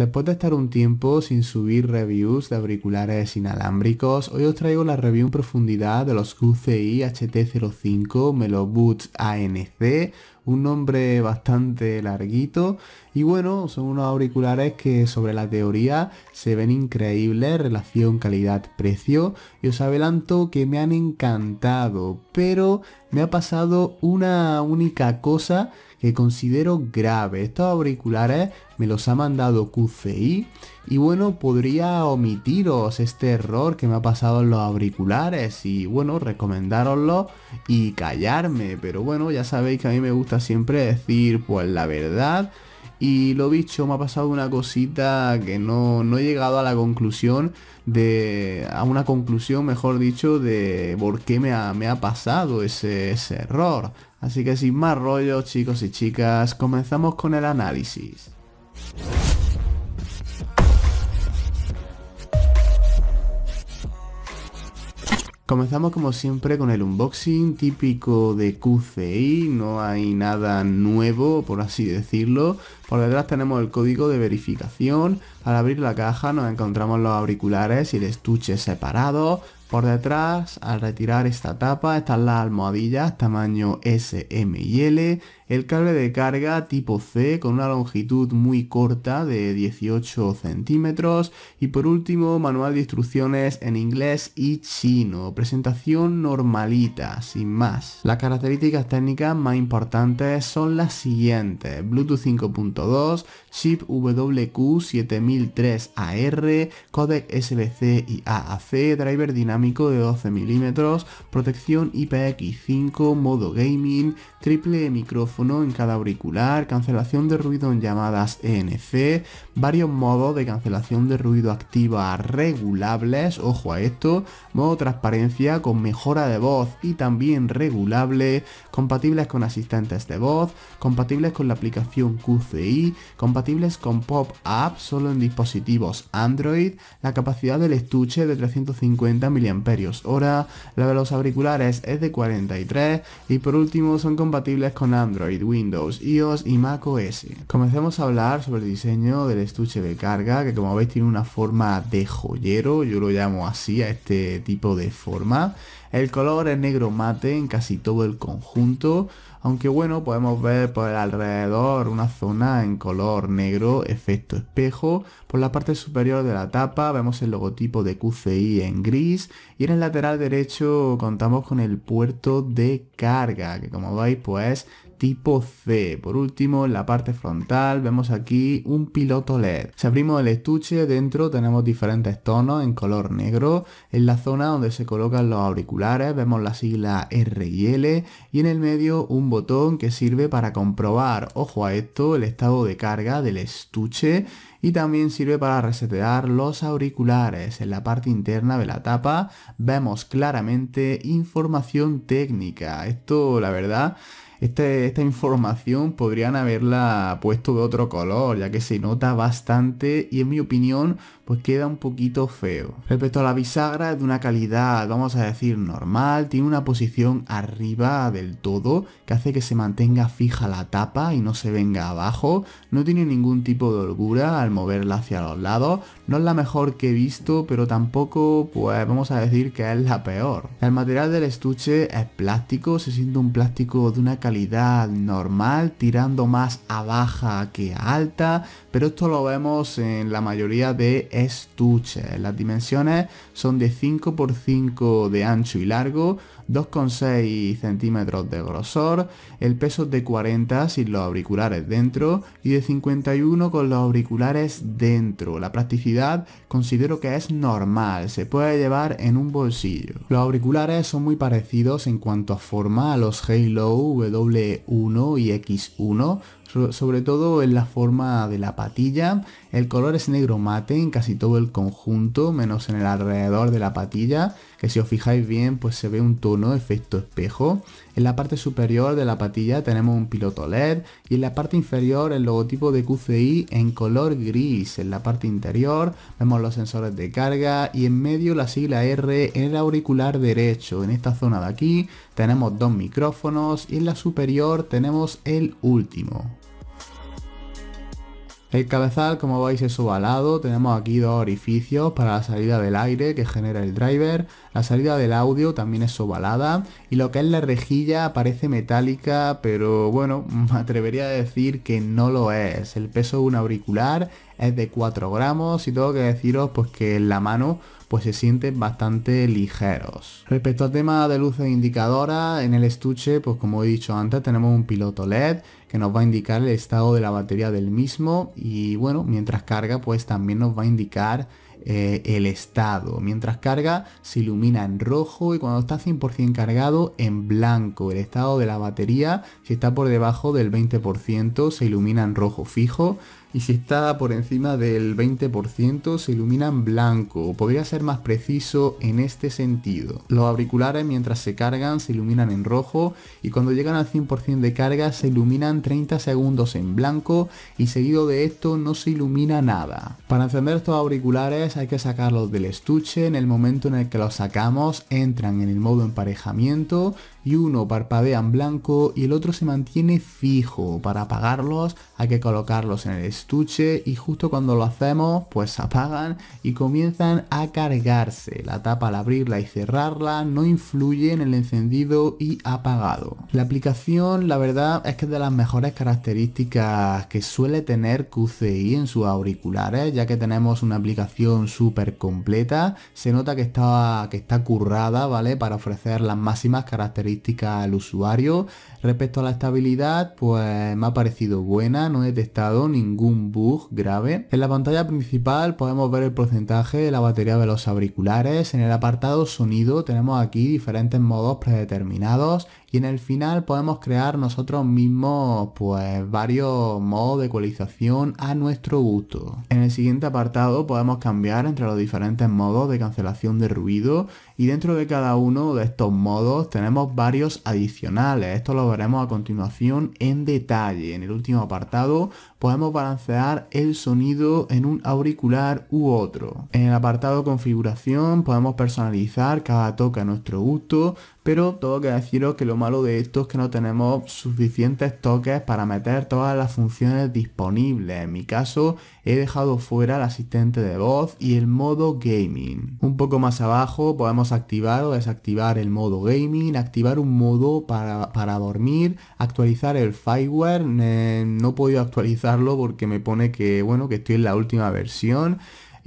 Después de estar un tiempo sin subir reviews de auriculares inalámbricos, hoy os traigo la review en profundidad de los QCI HT05 Boots ANC, un nombre bastante larguito y bueno, son unos auriculares que sobre la teoría se ven increíbles, relación calidad-precio y os adelanto que me han encantado, pero me ha pasado una única cosa que considero grave. Estos auriculares me los ha mandado QCI y bueno, podría omitiros este error que me ha pasado en los auriculares y bueno, recomendároslo y callarme. Pero bueno, ya sabéis que a mí me gusta siempre decir pues la verdad. Y lo dicho, me ha pasado una cosita que no, he llegado a la conclusión de. a una conclusión, mejor dicho, de por qué me ha, me ha pasado ese, ese error. Así que sin más rollo, chicos y chicas, comenzamos con el análisis. Comenzamos como siempre con el unboxing típico de QCI, no hay nada nuevo por así decirlo. Por detrás tenemos el código de verificación, al abrir la caja nos encontramos los auriculares y el estuche separado, por detrás, al retirar esta tapa, están las almohadillas tamaño S, M y L, el cable de carga tipo C con una longitud muy corta de 18 centímetros y por último manual de instrucciones en inglés y chino, presentación normalita, sin más. Las características técnicas más importantes son las siguientes, Bluetooth 5.2, chip WQ7003AR, codec SBC y AAC, driver dinámico de 12 milímetros, protección IPX5, modo gaming, triple micrófono en cada auricular, cancelación de ruido en llamadas ENC, varios modos de cancelación de ruido activa regulables, ojo a esto, modo transparencia con mejora de voz y también regulable, compatibles con asistentes de voz, compatibles con la aplicación QCI, compatibles con Pop up solo en dispositivos Android, la capacidad del estuche de 350 mAh amperios hora, la de los auriculares es de 43 y por último son compatibles con Android, Windows, iOS y mac macOS. Comencemos a hablar sobre el diseño del estuche de carga que como veis tiene una forma de joyero, yo lo llamo así a este tipo de forma el color es negro mate en casi todo el conjunto, aunque bueno, podemos ver por el alrededor una zona en color negro efecto espejo. Por la parte superior de la tapa vemos el logotipo de QCI en gris y en el lateral derecho contamos con el puerto de carga, que como veis pues tipo C. Por último, en la parte frontal vemos aquí un piloto LED. Si abrimos el estuche, dentro tenemos diferentes tonos en color negro. En la zona donde se colocan los auriculares vemos la sigla R y L y en el medio un botón que sirve para comprobar, ojo a esto, el estado de carga del estuche y también sirve para resetear los auriculares. En la parte interna de la tapa vemos claramente información técnica. Esto la verdad este, esta información podrían haberla puesto de otro color, ya que se nota bastante y en mi opinión pues queda un poquito feo. Respecto a la bisagra es de una calidad, vamos a decir, normal, tiene una posición arriba del todo que hace que se mantenga fija la tapa y no se venga abajo, no tiene ningún tipo de holgura al moverla hacia los lados, no es la mejor que he visto, pero tampoco, pues vamos a decir que es la peor. El material del estuche es plástico, se siente un plástico de una calidad normal, tirando más a baja que a alta, pero esto lo vemos en la mayoría de estuche. Las dimensiones son de 5 por 5 de ancho y largo, 2,6 centímetros de grosor, el peso de 40 sin los auriculares dentro y de 51 con los auriculares dentro. La practicidad considero que es normal, se puede llevar en un bolsillo. Los auriculares son muy parecidos en cuanto a forma a los Halo W1 y X1, sobre todo en la forma de la patilla. El color es negro mate en casi todo el conjunto, menos en el alrededor de la patilla que si os fijáis bien pues se ve un tono efecto espejo. En la parte superior de la patilla tenemos un piloto LED y en la parte inferior el logotipo de QCI en color gris. En la parte interior vemos los sensores de carga y en medio la sigla R en el auricular derecho. En esta zona de aquí tenemos dos micrófonos y en la superior tenemos el último. El cabezal, como veis, es ovalado. Tenemos aquí dos orificios para la salida del aire que genera el driver. La salida del audio también es ovalada. Y lo que es la rejilla parece metálica, pero bueno, me atrevería a decir que no lo es. El peso de un auricular es de 4 gramos y tengo que deciros pues que en la mano pues se sienten bastante ligeros. Respecto al tema de luces indicadoras, en el estuche, pues como he dicho antes, tenemos un piloto LED que nos va a indicar el estado de la batería del mismo y bueno, mientras carga, pues también nos va a indicar eh, el estado. Mientras carga se ilumina en rojo y cuando está 100% cargado en blanco. El estado de la batería, si está por debajo del 20%, se ilumina en rojo fijo y si está por encima del 20% se ilumina en blanco. Podría ser más preciso en este sentido. Los auriculares mientras se cargan se iluminan en rojo y cuando llegan al 100% de carga se iluminan 30 segundos en blanco y seguido de esto no se ilumina nada. Para encender estos auriculares hay que sacarlos del estuche en el momento en el que los sacamos entran en el modo emparejamiento y uno parpadea en blanco y el otro se mantiene fijo. Para apagarlos hay que colocarlos en el estuche y justo cuando lo hacemos pues apagan y comienzan a cargarse. La tapa al abrirla y cerrarla no influye en el encendido y apagado. La aplicación la verdad es que es de las mejores características que suele tener QCI en sus auriculares ya que tenemos una aplicación súper completa. Se nota que está, que está currada ¿vale? para ofrecer las máximas características al usuario. Respecto a la estabilidad, pues me ha parecido buena, no he detectado ningún bug grave. En la pantalla principal podemos ver el porcentaje de la batería de los auriculares. En el apartado sonido tenemos aquí diferentes modos predeterminados y en el final podemos crear nosotros mismos pues varios modos de ecualización a nuestro gusto. En el siguiente apartado podemos cambiar entre los diferentes modos de cancelación de ruido y dentro de cada uno de estos modos tenemos varios adicionales. Esto lo veremos a continuación en detalle. En el último apartado podemos balancear el sonido en un auricular u otro. En el apartado configuración podemos personalizar cada toque a nuestro gusto, pero tengo que deciros que lo malo de esto es que no tenemos suficientes toques para meter todas las funciones disponibles. En mi caso he dejado fuera el asistente de voz y el modo gaming. Un poco más abajo podemos activar o desactivar el modo gaming, activar un modo para, dormir, actualizar el fireware. no he podido actualizarlo porque me pone que bueno que estoy en la última versión.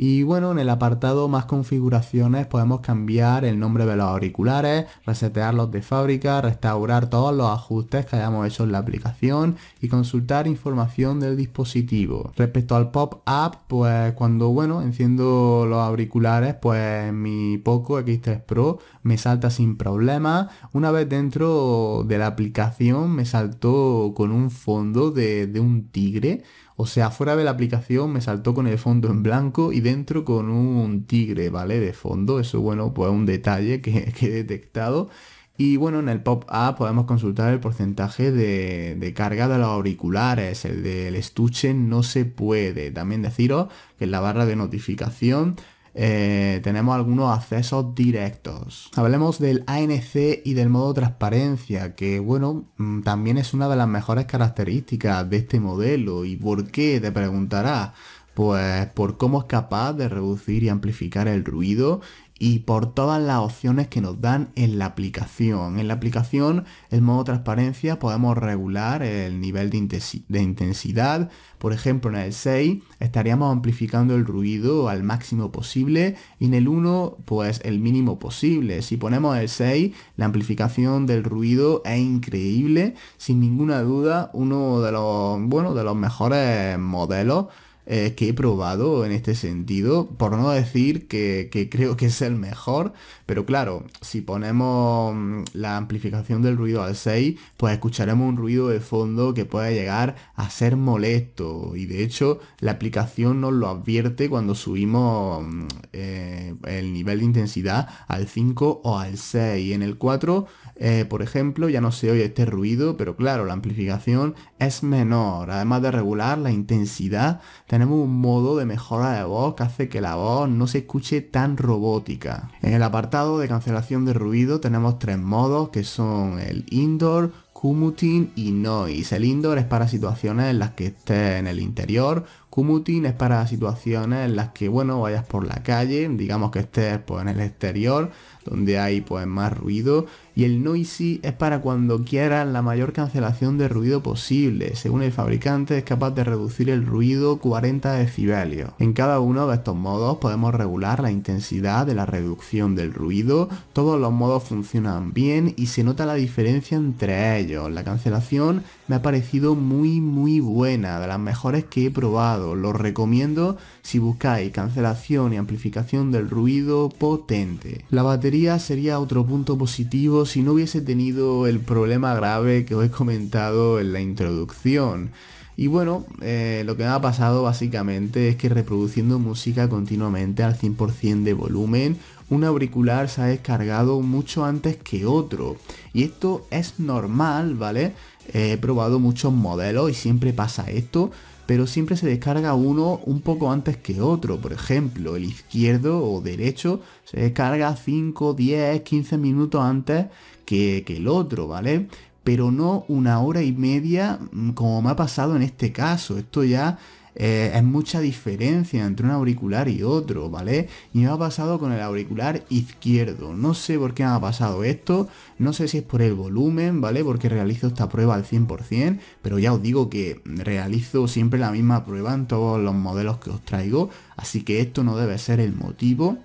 Y bueno, en el apartado más configuraciones podemos cambiar el nombre de los auriculares, resetearlos de fábrica, restaurar todos los ajustes que hayamos hecho en la aplicación y consultar información del dispositivo. Respecto al pop-up, pues cuando bueno, enciendo los auriculares, pues mi Poco X3 Pro me salta sin problema. Una vez dentro de la aplicación me saltó con un fondo de, de un tigre o sea, fuera de la aplicación me saltó con el fondo en blanco y dentro con un tigre, ¿vale? De fondo. Eso, bueno, pues un detalle que, he detectado. Y bueno, en el pop-up podemos consultar el porcentaje de, de, carga de los auriculares, el del estuche no se puede. También deciros que en la barra de notificación eh, tenemos algunos accesos directos. Hablemos del ANC y del modo transparencia, que bueno, mm, también es una de las mejores características de este modelo. ¿Y por qué? Te preguntará Pues por cómo es capaz de reducir y amplificar el ruido y por todas las opciones que nos dan en la aplicación. En la aplicación, el modo transparencia, podemos regular el nivel de, intensidad. Por ejemplo, en el 6 estaríamos amplificando el ruido al máximo posible y en el 1 pues el mínimo posible. Si ponemos el 6, la amplificación del ruido es increíble, sin ninguna duda, uno de los, bueno, de los mejores modelos eh, que he probado en este sentido, por no decir que, creo que es el mejor, pero claro, si ponemos mm, la amplificación del ruido al 6, pues escucharemos un ruido de fondo que puede llegar a ser molesto, y de hecho la aplicación nos lo advierte cuando subimos mm, eh, el nivel de intensidad al 5 o al 6, en el 4 eh, por ejemplo, ya no se oye este ruido, pero claro, la amplificación es menor, además de regular la intensidad tenemos un modo de mejora de voz que hace que la voz no se escuche tan robótica. En el apartado de cancelación de ruido tenemos tres modos que son el indoor, Cumutin y Noise. El indoor es para situaciones en las que estés en el interior. Kumutin es para situaciones en las que, bueno, vayas por la calle, digamos que estés pues, en el exterior donde hay pues más ruido y el noisy es para cuando quieras la mayor cancelación de ruido posible. Según el fabricante es capaz de reducir el ruido 40 decibelios. En cada uno de estos modos podemos regular la intensidad de la reducción del ruido. Todos los modos funcionan bien y se nota la diferencia entre ellos. La cancelación me ha parecido muy muy buena, de las mejores que he probado. Lo recomiendo si buscáis cancelación y amplificación del ruido potente. La batería sería otro punto positivo si no hubiese tenido el problema grave que os he comentado en la introducción. Y bueno, eh, lo que me ha pasado básicamente es que reproduciendo música continuamente al 100% de volumen, un auricular se ha descargado mucho antes que otro. Y esto es normal, ¿vale? he probado muchos modelos y siempre pasa esto pero siempre se descarga uno un poco antes que otro. Por ejemplo, el izquierdo o derecho se descarga 5, 10, 15 minutos antes que, el otro, ¿vale? Pero no una hora y media mm, como me ha pasado en este caso. Esto ya eh, es mucha diferencia entre un auricular y otro, ¿vale? Y me ha pasado con el auricular izquierdo. No sé por qué me ha pasado esto, no sé si es por el volumen, ¿vale? Porque realizo esta prueba al 100%, pero ya os digo que realizo siempre la misma prueba en todos los modelos que os traigo, así que esto no debe ser el motivo.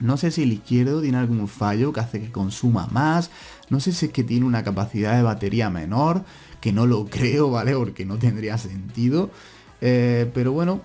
No sé si el izquierdo tiene algún fallo que hace que consuma más. No sé si es que tiene una capacidad de batería menor, que no lo creo, ¿vale? Porque no tendría sentido. Eh, pero bueno,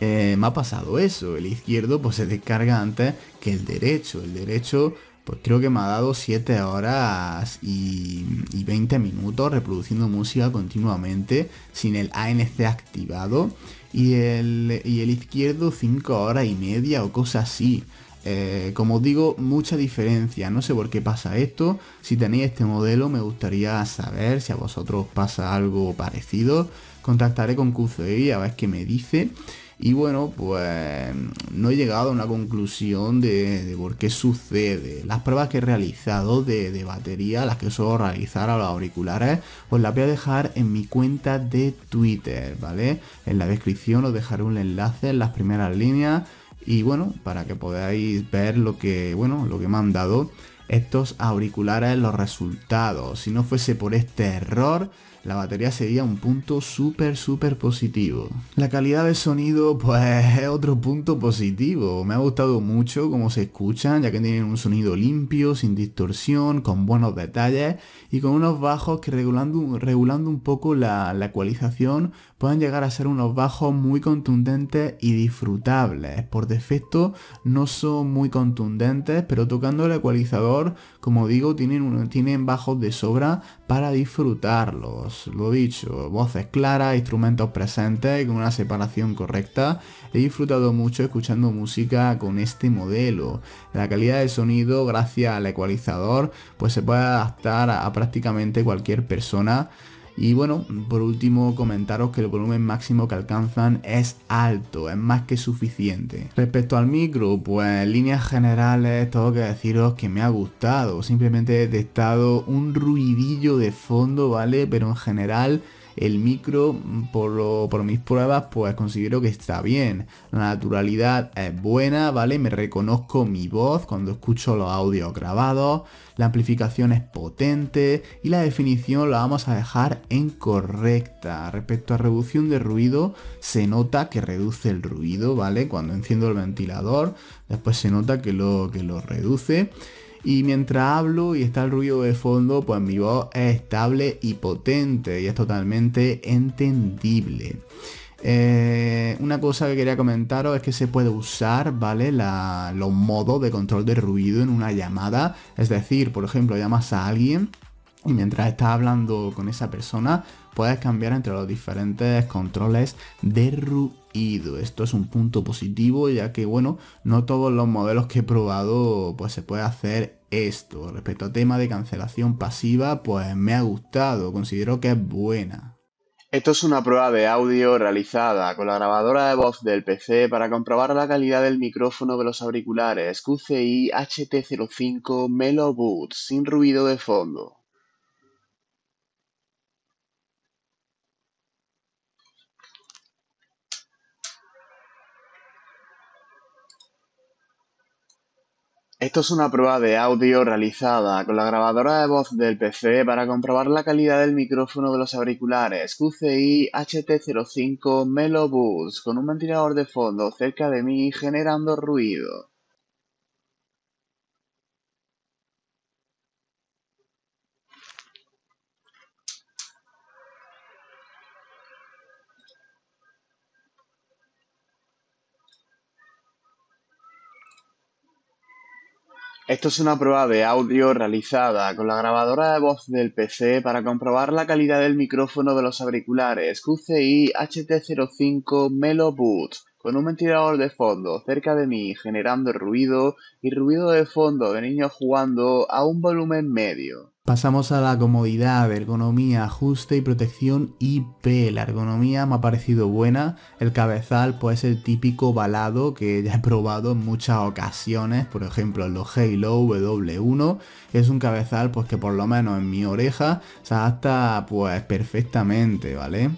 eh, me ha pasado eso. El izquierdo pues se descarga antes que el derecho. El derecho pues creo que me ha dado 7 horas y, 20 minutos reproduciendo música continuamente sin el ANC activado. Y el, y el izquierdo 5 horas y media o cosas así. Eh, como digo, mucha diferencia. No sé por qué pasa esto. Si tenéis este modelo me gustaría saber si a vosotros pasa algo parecido. Contactaré con QCI a ver qué me dice. Y bueno, pues no he llegado a una conclusión de, por qué sucede. Las pruebas que he realizado de, de, batería, las que suelo realizar a los auriculares, os las voy a dejar en mi cuenta de Twitter, ¿vale? En la descripción os dejaré un enlace en las primeras líneas y bueno, para que podáis ver lo que, bueno, lo que me han dado estos auriculares, los resultados. Si no fuese por este error, la batería sería un punto súper, súper positivo. La calidad de sonido, pues es otro punto positivo. Me ha gustado mucho cómo se escuchan, ya que tienen un sonido limpio, sin distorsión, con buenos detalles y con unos bajos que regulando, regulando un poco la, la ecualización pueden llegar a ser unos bajos muy contundentes y disfrutables. Por defecto no son muy contundentes, pero tocando el ecualizador, como digo, tienen, tienen bajos de sobra para disfrutarlos. Lo dicho, voces claras, instrumentos presentes con una separación correcta. He disfrutado mucho escuchando música con este modelo. La calidad de sonido, gracias al ecualizador, pues se puede adaptar a prácticamente cualquier persona. Y bueno, por último comentaros que el volumen máximo que alcanzan es alto, es más que suficiente. Respecto al micro, pues en líneas generales tengo que deciros que me ha gustado, simplemente he detectado un ruidillo de fondo, ¿vale? Pero en general el micro, por, mis pruebas, pues considero que está bien. La naturalidad es buena, ¿vale? Me reconozco mi voz cuando escucho los audios grabados, la amplificación es potente y la definición la vamos a dejar en correcta. Respecto a reducción de ruido, se nota que reduce el ruido, ¿vale? Cuando enciendo el ventilador, después se nota que lo, que lo reduce. Y mientras hablo y está el ruido de fondo, pues mi voz es estable y potente y es totalmente entendible. Eh, una cosa que quería comentaros es que se puede usar, ¿vale? los modos de control de ruido en una llamada. Es decir, por ejemplo, llamas a alguien y mientras estás hablando con esa persona, puedes cambiar entre los diferentes controles de ruido. Esto es un punto positivo, ya que, bueno, no todos los modelos que he probado, pues se puede hacer esto. Respecto al tema de cancelación pasiva, pues me ha gustado, considero que es buena. Esto es una prueba de audio realizada con la grabadora de voz del PC para comprobar la calidad del micrófono de los auriculares QCI HT05 Melo sin ruido de fondo. Esto es una prueba de audio realizada con la grabadora de voz del PC para comprobar la calidad del micrófono de los auriculares QCI HT05 Melobus con un ventilador de fondo cerca de mí generando ruido. Esto es una prueba de audio realizada con la grabadora de voz del PC para comprobar la calidad del micrófono de los auriculares QCI HT05 Melo Boot con un ventilador de fondo cerca de mí generando ruido y ruido de fondo de niños jugando a un volumen medio. Pasamos a la comodidad, ergonomía, ajuste y protección IP. La ergonomía me ha parecido buena. El cabezal pues es el típico balado que ya he probado en muchas ocasiones, por ejemplo en los Halo W1. Es un cabezal pues que por lo menos en mi oreja se adapta pues perfectamente, ¿vale?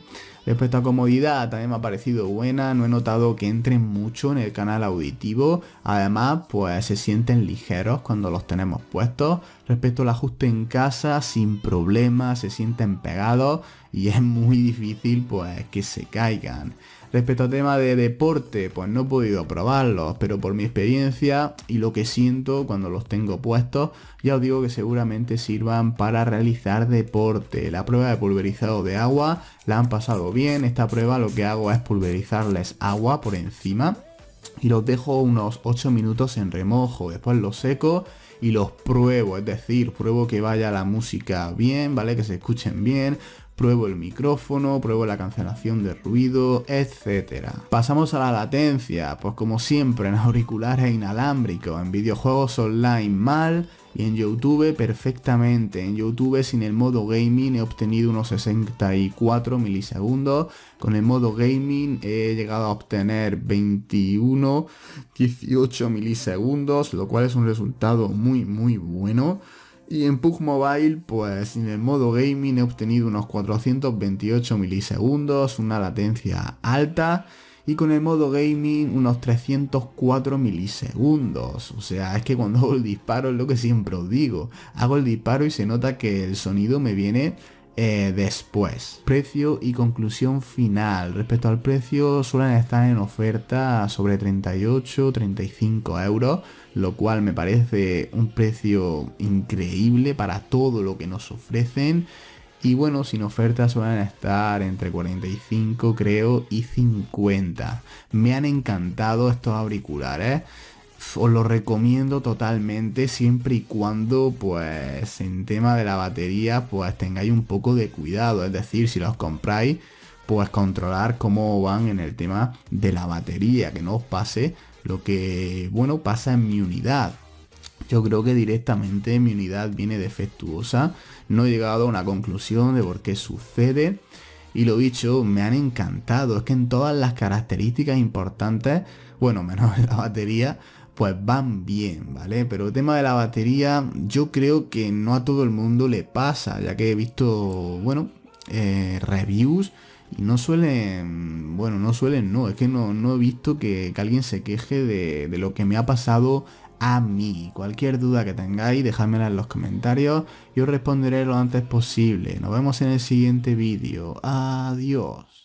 Respecto a comodidad, también me ha parecido buena, no he notado que entren mucho en el canal auditivo, además pues se sienten ligeros cuando los tenemos puestos. Respecto al ajuste en casa, sin problemas, se sienten pegados y es muy difícil pues que se caigan. Respecto al tema de deporte, pues no he podido probarlos, pero por mi experiencia y lo que siento cuando los tengo puestos, ya os digo que seguramente sirvan para realizar deporte. La prueba de pulverizado de agua la han pasado bien, esta prueba lo que hago es pulverizarles agua por encima y los dejo unos 8 minutos en remojo, después los seco y los pruebo, es decir, pruebo que vaya la música bien, ¿vale? Que se escuchen bien, pruebo el micrófono, pruebo la cancelación de ruido, etc. Pasamos a la latencia, pues como siempre en auriculares inalámbricos, en videojuegos online mal y en YouTube perfectamente. En YouTube sin el modo gaming he obtenido unos 64 milisegundos, con el modo gaming he llegado a obtener 21, 18 milisegundos, lo cual es un resultado muy muy bueno. Y en PUG Mobile, pues en el modo gaming he obtenido unos 428 milisegundos, una latencia alta, y con el modo gaming unos 304 milisegundos. O sea, es que cuando hago el disparo es lo que siempre os digo, hago el disparo y se nota que el sonido me viene eh, después. Precio y conclusión final. Respecto al precio suelen estar en oferta sobre 38, 35 euros, lo cual me parece un precio increíble para todo lo que nos ofrecen. Y bueno, sin oferta suelen estar entre 45 creo y 50. Me han encantado estos auriculares os lo recomiendo totalmente siempre y cuando pues en tema de la batería pues tengáis un poco de cuidado, es decir, si los compráis pues controlar cómo van en el tema de la batería, que no os pase lo que bueno pasa en mi unidad. Yo creo que directamente mi unidad viene defectuosa, no he llegado a una conclusión de por qué sucede. Y lo dicho, me han encantado. Es que en todas las características importantes, bueno, menos la batería, pues van bien, ¿vale? Pero el tema de la batería yo creo que no a todo el mundo le pasa, ya que he visto, bueno, eh, reviews y no suelen, bueno, no suelen, no, es que no, he visto que, alguien se queje de, lo que me ha pasado a mí. Cualquier duda que tengáis, dejádmela en los comentarios y os responderé lo antes posible. Nos vemos en el siguiente vídeo. Adiós.